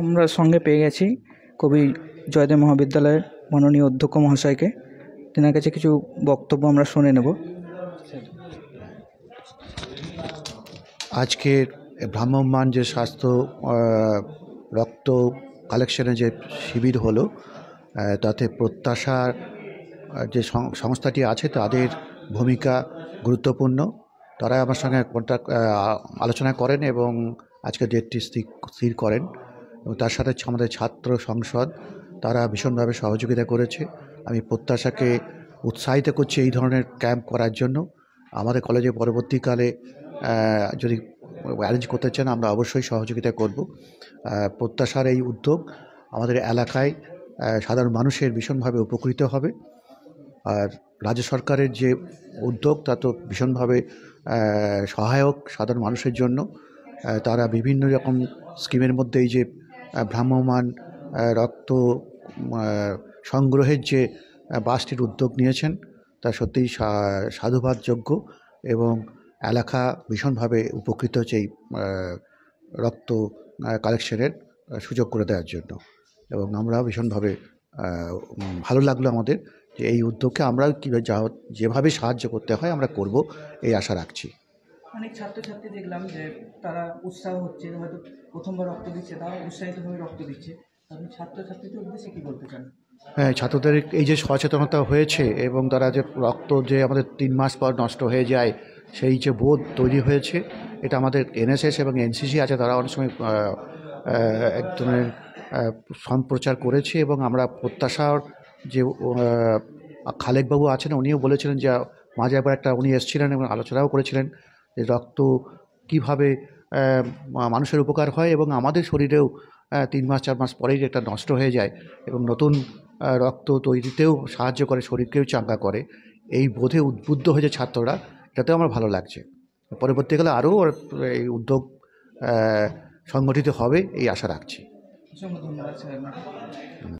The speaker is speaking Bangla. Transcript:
আমরা সঙ্গে পেয়ে গেছি কবি জয়দেব মহাবিদ্যালয়ের মাননীয় অধ্যক্ষ মহাশয়কে তেনার কাছে কিছু বক্তব্য আমরা শুনে নেব আজকের ভ্রাম্যমান যে স্বাস্থ্য রক্ত কালেকশনে যে শিবির হলো তাতে প্রত্যাশার যে সংস্থাটি আছে তাদের ভূমিকা গুরুত্বপূর্ণ তারা আমার সঙ্গে কন্ট্যাক্ট আলোচনা করেন এবং আজকে ডেটটি স্থির করেন এবং তার সাথে আমাদের ছাত্র সংসদ তারা ভীষণভাবে সহযোগিতা করেছে আমি প্রত্যাশাকে উৎসাহিত করছি এই ধরনের ক্যাম্প করার জন্য আমাদের কলেজে পরবর্তীকালে যদি অ্যারেঞ্জ করতে চান আমরা অবশ্যই সহযোগিতা করব প্রত্যাশার এই উদ্যোগ আমাদের এলাকায় সাধারণ মানুষের ভীষণভাবে উপকৃত হবে আর রাজ্য সরকারের যে উদ্যোগ তা তো ভীষণভাবে সহায়ক সাধারণ মানুষের জন্য তারা বিভিন্ন রকম স্কিমের মধ্যে এই যে ভ্রাম্যমান রক্ত সংগ্রহের যে বাসটির উদ্যোগ নিয়েছেন তা সত্যিই সাধুবাদযোগ্য এবং এলাকা ভীষণভাবে উপকৃত হচ্ছে এই রক্ত কালেকশনের সুযোগ করে দেওয়ার জন্য এবং আমরা ভীষণভাবে ভালো লাগলো আমাদের যে এই উদ্যোগকে আমরা কীভাবে যা যেভাবে সাহায্য করতে হয় আমরা করব এই আশা রাখছি অনেক ছাত্রছাত্রী দেখলাম যে তারা উৎসাহ হচ্ছে হয়তো প্রথমবার রক্ত দিচ্ছে তারা উৎসাহিতভাবে রক্ত দিচ্ছে আপনি ছাত্রছাত্রীদের উদ্দেশ্যে কী বলতে চান হ্যাঁ ছাত্রদের এই যে সচেতনতা হয়েছে এবং তারা যে রক্ত যে আমাদের তিন মাস পর নষ্ট হয়ে যায় সেই যে বোধ তৈরি হয়েছে এটা আমাদের এনএসএস এবং এনসিসি আছে তারা অনেক সময় এক ধরনের সম্প্রচার করেছে এবং আমরা প্রত্যাশার যে খালেকবাবু আছেন উনিও বলেছিলেন যে মাঝে একবার একটা উনি এসেছিলেন এবং আলোচনাও করেছিলেন রক্ত কীভাবে মানুষের উপকার হয় এবং আমাদের শরীরেও তিন মাস চার মাস পরেই এটা নষ্ট হয়ে যায় এবং নতুন রক্ত তৈরিতেও সাহায্য করে শরীরকেও চাঙ্গা করে এই বোধে উদ্বুদ্ধ হয়েছে ছাত্ররা এটাতেও আমার ভালো লাগছে পরবর্তীকালে আরও এই উদ্যোগ সংগঠিত হবে এই আশা রাখছি আচ্ছা,